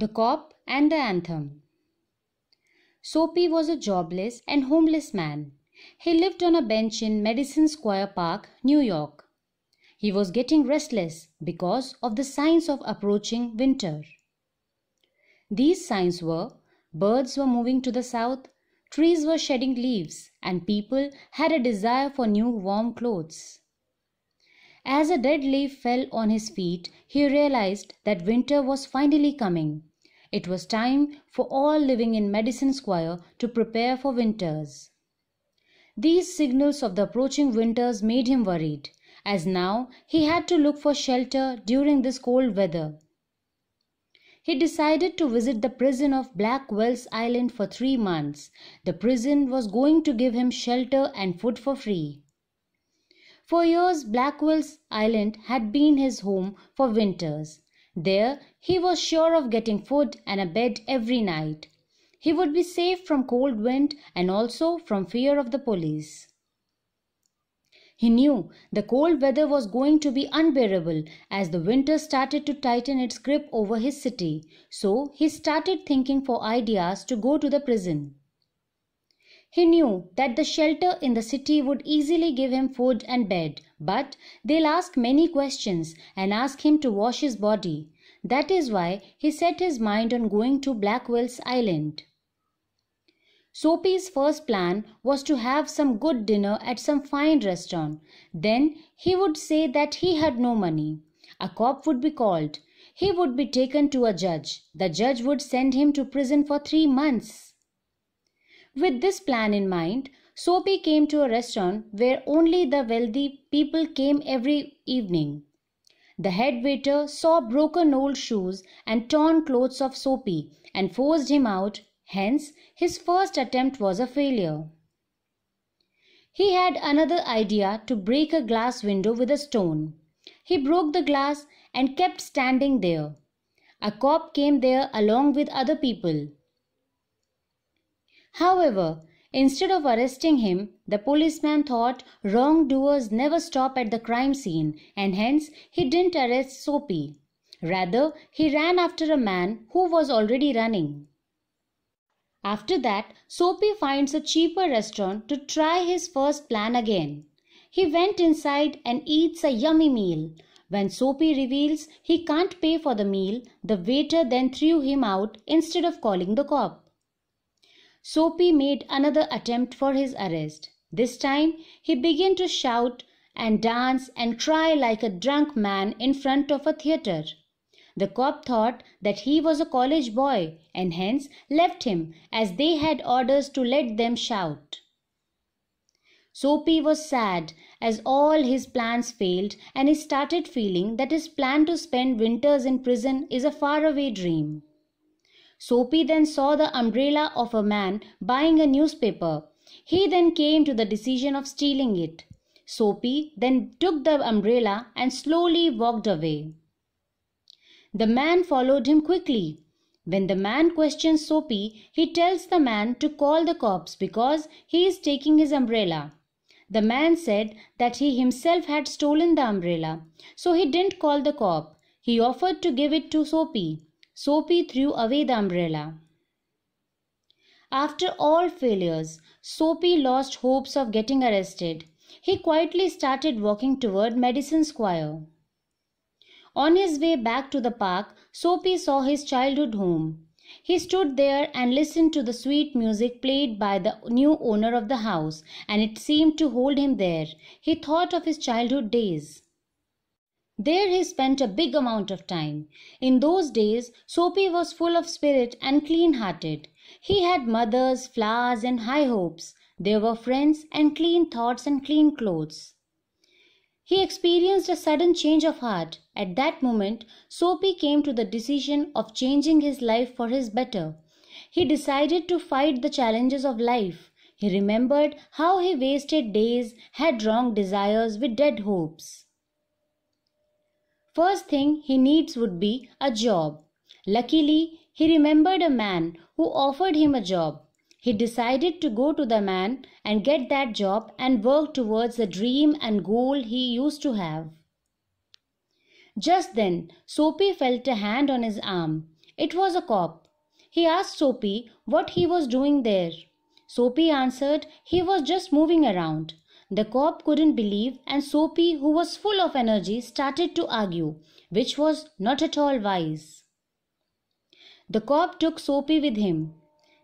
The Cop and the Anthem. Soapy was a jobless and homeless man. He lived on a bench in Madison Square Park, New York. He was getting restless because of the signs of approaching winter. These signs were birds were moving to the south, trees were shedding leaves, and people had a desire for new warm clothes. As a dead leaf fell on his feet, he realized that winter was finally coming. It was time for all living in Medicine Square to prepare for winters. These signals of the approaching winters made him worried, as now he had to look for shelter during this cold weather. He decided to visit the prison of Blackwell's Island for three months. The prison was going to give him shelter and food for free. For years, Blackwell's Island had been his home for winters. There, he was sure of getting food and a bed every night. He would be safe from cold wind and also from fear of the police. He knew the cold weather was going to be unbearable as the winter started to tighten its grip over his city, so he started thinking for ideas to go to the prison. He knew that the shelter in the city would easily give him food and bed, but they'll ask many questions and ask him to wash his body. That is why he set his mind on going to Blackwell's Island. Soapy's first plan was to have some good dinner at some fine restaurant. Then he would say that he had no money. A cop would be called. He would be taken to a judge. The judge would send him to prison for three months. With this plan in mind, Soapy came to a restaurant where only the wealthy people came every evening. The head waiter saw broken old shoes and torn clothes of Soapy and forced him out, hence, his first attempt was a failure. He had another idea to break a glass window with a stone. He broke the glass and kept standing there. A cop came there along with other people. However, instead of arresting him, the policeman thought wrongdoers never stop at the crime scene and hence he didn't arrest Soapy. Rather, he ran after a man who was already running. After that, Soapy finds a cheaper restaurant to try his first plan again. He went inside and eats a yummy meal. When Soapy reveals he can't pay for the meal, the waiter then threw him out instead of calling the cop. Soapy made another attempt for his arrest. This time he began to shout and dance and cry like a drunk man in front of a theatre. The cop thought that he was a college boy and hence left him as they had orders to let them shout. Soapy was sad as all his plans failed and he started feeling that his plan to spend winters in prison is a faraway dream. Soapy then saw the umbrella of a man buying a newspaper. He then came to the decision of stealing it. Soapy then took the umbrella and slowly walked away. The man followed him quickly. When the man questions Soapy, he tells the man to call the cops because he is taking his umbrella. The man said that he himself had stolen the umbrella, so he didn't call the cop. He offered to give it to Soapy. Soapy threw away the umbrella. After all failures, Soapy lost hopes of getting arrested. He quietly started walking toward Madison Square. On his way back to the park, Soapy saw his childhood home. He stood there and listened to the sweet music played by the new owner of the house, and it seemed to hold him there. He thought of his childhood days. There he spent a big amount of time. In those days, Soapy was full of spirit and clean hearted. He had mothers, flowers, and high hopes. There were friends and clean thoughts and clean clothes. He experienced a sudden change of heart. At that moment, Soapy came to the decision of changing his life for his better. He decided to fight the challenges of life. He remembered how he wasted days, had wrong desires with dead hopes. First thing he needs would be a job. Luckily, he remembered a man who offered him a job. He decided to go to the man and get that job and work towards the dream and goal he used to have. Just then, Soapy felt a hand on his arm. It was a cop. He asked Soapy what he was doing there. Soapy answered he was just moving around. The cop couldn't believe, and Soapy, who was full of energy, started to argue, which was not at all wise. The cop took Soapy with him.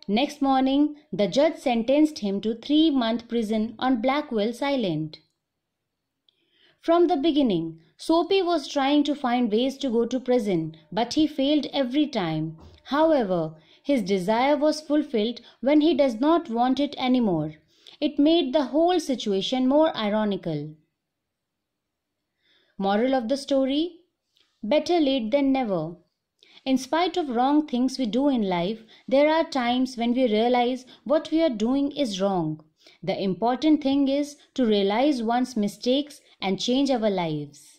Next morning, the judge sentenced him to three month prison on Blackwell's Island. From the beginning, Soapy was trying to find ways to go to prison, but he failed every time. However, his desire was fulfilled when he does not want it anymore. It made the whole situation more ironical. Moral of the story Better late than never. In spite of wrong things we do in life, there are times when we realize what we are doing is wrong. The important thing is to realize one's mistakes and change our lives.